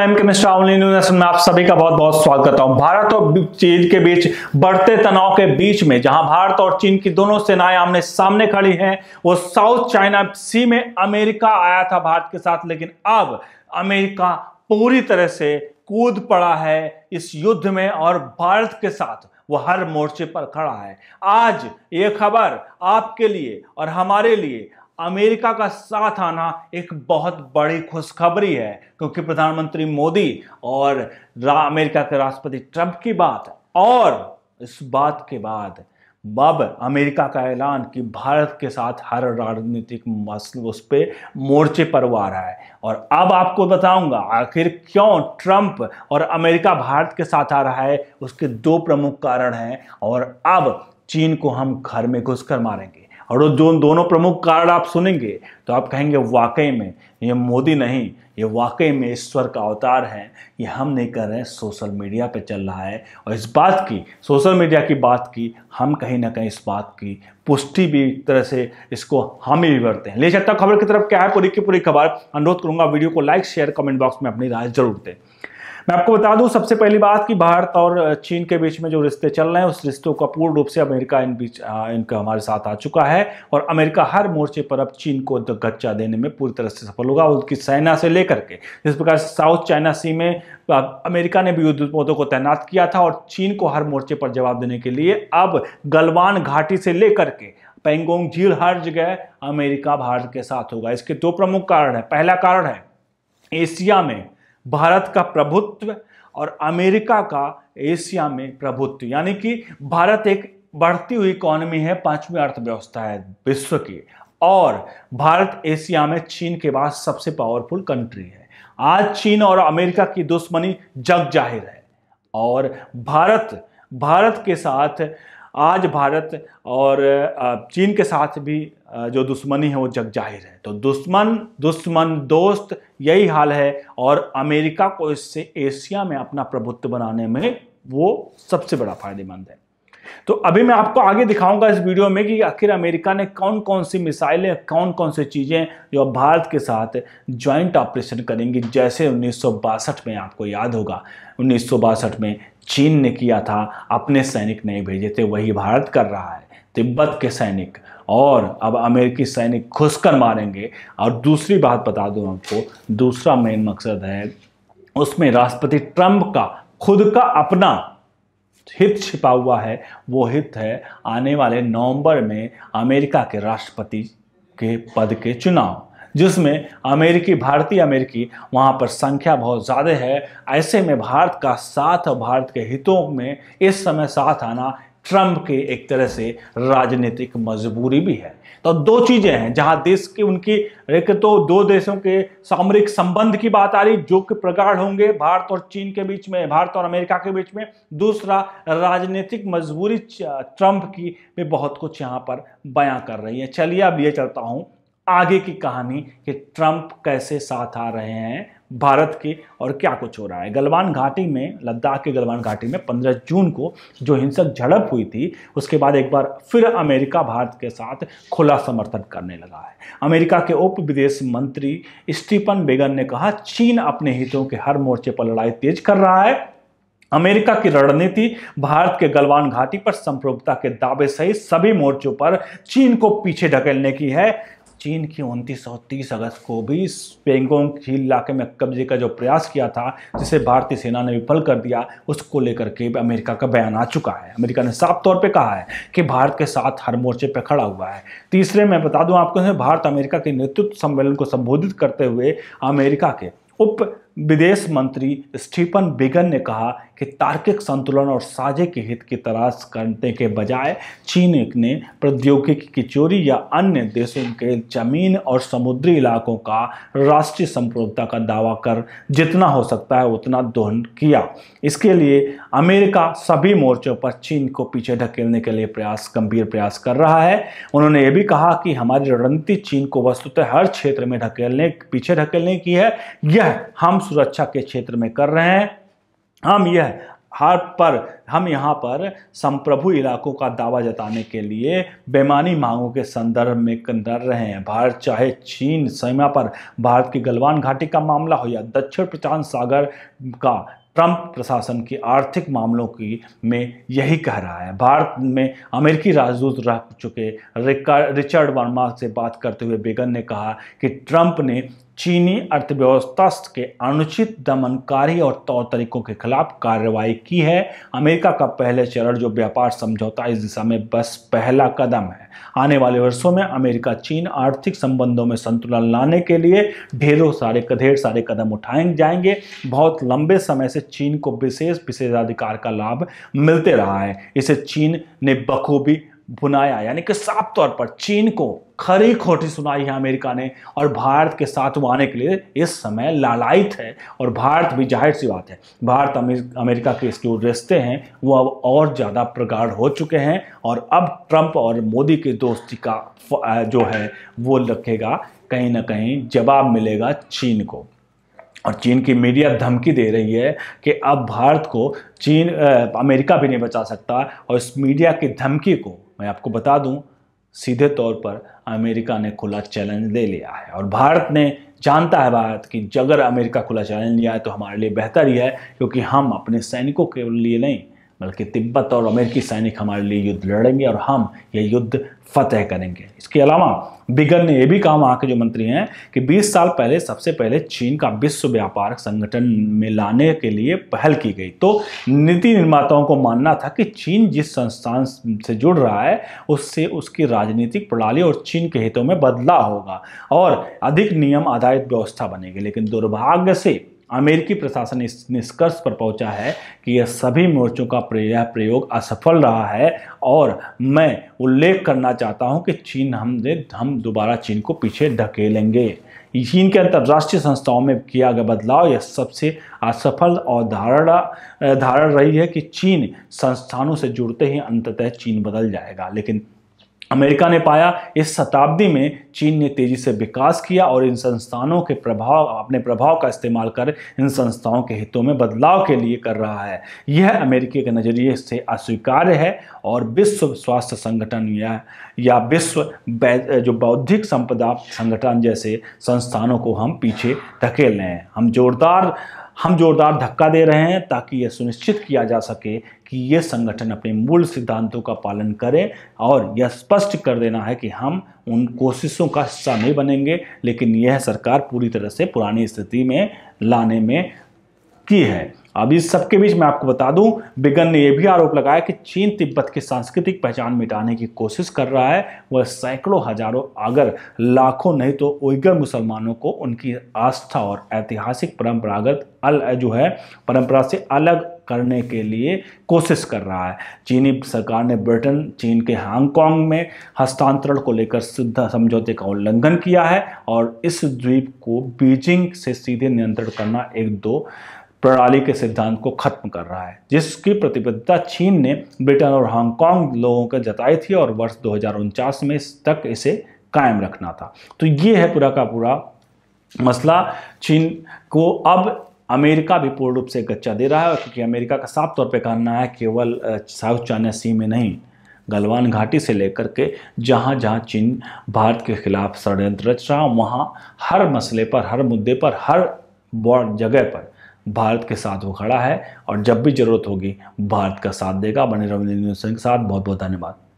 मैं M chemist में आप सभी का बहुत बहुत स्वागत करता हूं भारत और चीन के बीच बढ़ते तनाव के बीच में जहां भारत और चीन की दोनों सेनाएं आमने सामने खड़ी हैं वो साउथ चाइना सी में अमेरिका आया था भारत के साथ लेकिन अब अमेरिका पूरी तरह से कूद पड़ा है इस युद्ध में और भारत के साथ वो हर मोर्चे पर खड़ा है आज ये खबर आपके लिए और हमारे लिए अमेरिका का साथ आना एक बहुत बड़ी खुशखबरी है क्योंकि प्रधानमंत्री मोदी और अमेरिका के राष्ट्रपति ट्रंप की बात और इस बात के बाद बब अमेरिका का ऐलान कि भारत के साथ हर राजनीतिक मसल उस पर मोर्चे पर आ रहा है और अब आपको बताऊंगा आखिर क्यों ट्रंप और अमेरिका भारत के साथ आ रहा है उसके दो प्रमुख कारण हैं और अब चीन को हम घर में घुसकर मारेंगे और जो दोनों प्रमुख कारण आप सुनेंगे तो आप कहेंगे वाकई में ये मोदी नहीं ये वाकई में ईश्वर का अवतार है ये हम नहीं कर रहे हैं सोशल मीडिया पे चल रहा है और इस बात की सोशल मीडिया की बात की हम कहीं ना कहीं इस बात की पुष्टि भी एक तरह से इसको हम ही करते हैं ले सकता खबर की तरफ क्या है पूरी की पूरी खबर अनुरोध करूंगा वीडियो को लाइक शेयर कमेंट बॉक्स में अपनी राय जरूर दें मैं आपको बता दूं सबसे पहली बात कि भारत और चीन के बीच में जो रिश्ते चल रहे हैं उस रिश्तों का पूर्ण रूप से अमेरिका इन बीच इनका हमारे साथ आ चुका है और अमेरिका हर मोर्चे पर अब चीन को गच्चा देने में पूरी तरह से सफल होगा उनकी सेना से लेकर के जिस प्रकार साउथ चाइना सी में अमेरिका ने भी युद्ध युद्धों को तैनात किया था और चीन को हर मोर्चे पर जवाब देने के लिए अब गलवान घाटी से लेकर के पेंगोंग झील हर जगह अमेरिका भारत के साथ होगा इसके दो प्रमुख कारण है पहला कारण है एशिया में भारत का प्रभुत्व और अमेरिका का एशिया में प्रभुत्व यानी कि भारत एक बढ़ती हुई इकोनॉमी है पांचवी अर्थव्यवस्था है विश्व की और भारत एशिया में चीन के बाद सबसे पावरफुल कंट्री है आज चीन और अमेरिका की दुश्मनी जग जाहिर है और भारत भारत के साथ आज भारत और चीन के साथ भी जो दुश्मनी है वो जग जाहिर है तो दुश्मन दुश्मन दोस्त यही हाल है और अमेरिका को इससे एशिया में अपना प्रभुत्व बनाने में वो सबसे बड़ा फायदेमंद है तो अभी मैं आपको आगे दिखाऊंगा इस वीडियो में कि आखिर अमेरिका ने कौन कौन सी मिसाइलें कौन कौन सी चीज़ें जो भारत के साथ ज्वाइंट ऑपरेशन करेंगी जैसे उन्नीस में आपको याद होगा उन्नीस में चीन ने किया था अपने सैनिक नहीं भेजे थे वही भारत कर रहा है तिब्बत के सैनिक और अब अमेरिकी सैनिक घुस कर मारेंगे और दूसरी बात बता दूं आपको दूसरा मेन मकसद है उसमें राष्ट्रपति ट्रंप का खुद का अपना हित छिपा हुआ है वो हित है आने वाले नवंबर में अमेरिका के राष्ट्रपति के पद के चुनाव जिसमें अमेरिकी भारतीय अमेरिकी वहाँ पर संख्या बहुत ज़्यादा है ऐसे में भारत का साथ और भारत के हितों में इस समय साथ आना ट्रंप के एक तरह से राजनीतिक मजबूरी भी है तो दो चीजें हैं जहां देश की उनकी एक तो दो देशों के सामरिक संबंध की बात आ रही जो कि प्रगाढ़ होंगे भारत और चीन के बीच में भारत और अमेरिका के बीच में दूसरा राजनीतिक मजबूरी ट्रंप की भी बहुत कुछ यहाँ पर बयां कर रही है चलिए अब ये चलता हूँ आगे की कहानी कि ट्रंप कैसे साथ आ रहे हैं भारत के और क्या कुछ हो रहा है गलवान घाटी में लद्दाख के गलवान घाटी में 15 जून को जो हिंसक झड़प हुई थी उसके बाद एक बार फिर अमेरिका भारत के साथ खुला समर्थन करने लगा है अमेरिका के उप विदेश मंत्री स्टीफन बेगन ने कहा चीन अपने हितों के हर मोर्चे पर लड़ाई तेज कर रहा है अमेरिका की रणनीति भारत के गलवान घाटी पर संप्रभुता के दावे सहित सभी मोर्चों पर चीन को पीछे ढकेलने की है चीन की उनतीस और तीस अगस्त को भी पेंगोंग झील इलाके में कब्जे का जो प्रयास किया था जिसे भारतीय सेना ने विफल कर दिया उसको लेकर के अमेरिका का बयान आ चुका है अमेरिका ने साफ तौर पे कहा है कि भारत के साथ हर मोर्चे पर खड़ा हुआ है तीसरे मैं बता दूं आपको भारत अमेरिका के नेतृत्व सम्मेलन को संबोधित करते हुए अमेरिका के उप विदेश मंत्री स्टीफन बिगन ने कहा कि तार्किक संतुलन और साझे के हित की तलाश करने के बजाय चीन ने प्रौद्योगिकी की चोरी या अन्य देशों के जमीन और समुद्री इलाकों का राष्ट्रीय संप्रभुता का दावा कर जितना हो सकता है उतना दोहन किया इसके लिए अमेरिका सभी मोर्चों पर चीन को पीछे ढकेलने के लिए प्रयास गंभीर प्रयास कर रहा है उन्होंने ये भी कहा कि हमारी रणनीति चीन को वस्तुतः हर क्षेत्र में ढकेलने पीछे ढकेलने की है यह हम सुरक्षा के क्षेत्र में कर रहे हैं हम यह हर पर हम यहाँ पर संप्रभु इलाकों का दावा जताने के लिए बेमानी मांगों के संदर्भ में कंदर रहे हैं भारत चाहे चीन सीमा पर भारत की गलवान घाटी का मामला हो या दक्षिण प्रशांत सागर का ट्रंप प्रशासन की आर्थिक मामलों की में यही कह रहा है भारत में अमेरिकी राजदूत रह चुके रिचर्ड वर्मा से बात करते हुए बेगन ने कहा कि ट्रंप ने चीनी अर्थव्यवस्था के अनुचित दमनकारी और तौर तरीकों के खिलाफ कार्रवाई की है अमेरिका का पहले चरण जो व्यापार समझौता इस दिशा में बस पहला कदम है आने वाले वर्षों में अमेरिका चीन आर्थिक संबंधों में संतुलन लाने के लिए ढेरों सारे ढेर सारे कदम उठाए जाएंगे बहुत लंबे समय से चीन को विशेष विशेषाधिकार का लाभ मिलते रहा है इसे चीन ने बखूबी बुनाया यानी कि साफ तौर पर चीन को खरी खोटी सुनाई है अमेरिका ने और भारत के साथ वो आने के लिए इस समय लालायित है और भारत भी जाहिर सी बात है भारत अमेरिका के इसके रिश्ते हैं वो अब और ज़्यादा प्रगाढ़ हो चुके हैं और अब ट्रंप और मोदी की दोस्ती का जो है वो रखेगा कहीं ना कहीं जवाब मिलेगा चीन को और चीन की मीडिया धमकी दे रही है कि अब भारत को चीन अमेरिका भी नहीं बचा सकता और इस मीडिया की धमकी को मैं आपको बता दूं सीधे तौर पर अमेरिका ने खुला चैलेंज ले लिया है और भारत ने जानता है भारत कि अगर अमेरिका खुला चैलेंज लिया है तो हमारे लिए बेहतर ही है क्योंकि हम अपने सैनिकों के लिए नहीं बल्कि तिब्बत और अमेरिकी सैनिक हमारे लिए युद्ध लड़ेंगे और हम ये युद्ध फतेह करेंगे इसके अलावा बिगन ने यह भी कहा वहाँ के जो मंत्री हैं कि 20 साल पहले सबसे पहले चीन का विश्व व्यापार संगठन में लाने के लिए पहल की गई तो नीति निर्माताओं को मानना था कि चीन जिस संस्थान से जुड़ रहा है उससे उसकी राजनीतिक प्रणाली और चीन के हितों में बदलाव होगा और अधिक नियम आधारित व्यवस्था बनेगी लेकिन दुर्भाग्य से अमेरिकी प्रशासन इस निष्कर्ष पर पहुंचा है कि यह सभी मोर्चों का यह प्रयोग असफल रहा है और मैं उल्लेख करना चाहता हूं कि चीन हमने हम दोबारा चीन को पीछे ढकेलेंगे चीन के अंतर्राष्ट्रीय संस्थाओं में किया गया बदलाव यह सबसे असफल और धारणा धारण रही है कि चीन संस्थानों से जुड़ते ही अंततः चीन बदल जाएगा लेकिन अमेरिका ने पाया इस शताब्दी में चीन ने तेजी से विकास किया और इन संस्थानों के प्रभाव अपने प्रभाव का इस्तेमाल कर इन संस्थाओं के हितों में बदलाव के लिए कर रहा है यह अमेरिकी के नज़रिए से अस्वीकार्य है और विश्व स्वास्थ्य संगठन या या विश्व जो बौद्धिक संपदा संगठन जैसे संस्थानों को हम पीछे धकेल रहे हैं हम जोरदार हम जोरदार धक्का दे रहे हैं ताकि यह सुनिश्चित किया जा सके कि ये संगठन अपने मूल सिद्धांतों का पालन करें और यह स्पष्ट कर देना है कि हम उन कोशिशों का हिस्सा नहीं बनेंगे लेकिन यह सरकार पूरी तरह से पुरानी स्थिति में लाने में की है अब इस सबके बीच मैं आपको बता दूं बिगन ने यह भी आरोप लगाया कि चीन तिब्बत की सांस्कृतिक पहचान मिटाने की कोशिश कर रहा है वह सैकड़ों हजारों अगर लाखों नहीं तो उइगर मुसलमानों को उनकी आस्था और ऐतिहासिक परंपरागत अल जो है परंपरा से अलग करने के लिए कोशिश कर रहा है चीनी सरकार ने ब्रिटेन चीन के हांगकॉन्ग में हस्तांतरण को लेकर सिद्ध समझौते का उल्लंघन किया है और इस द्वीप को बीजिंग से सीधे नियंत्रण करना एक दो प्रणाली के सिद्धांत को खत्म कर रहा है जिसकी प्रतिबद्धता चीन ने ब्रिटेन और हांगकांग लोगों को जताई थी और वर्ष दो में तक इसे कायम रखना था तो ये है पूरा का पूरा मसला चीन को अब अमेरिका भी पूर्ण रूप से गच्चा दे रहा है क्योंकि अमेरिका का साफ तौर पे कहना है केवल साउथ चाइना सी में नहीं गलवान घाटी से लेकर के जहाँ जहाँ चीन भारत के खिलाफ षडयंत्र रच रहा वहाँ हर मसले पर हर मुद्दे पर हर जगह पर भारत के साथ वो खड़ा है और जब भी ज़रूरत होगी भारत का साथ देगा बने रविंद्र सिंह के साथ बहुत बहुत धन्यवाद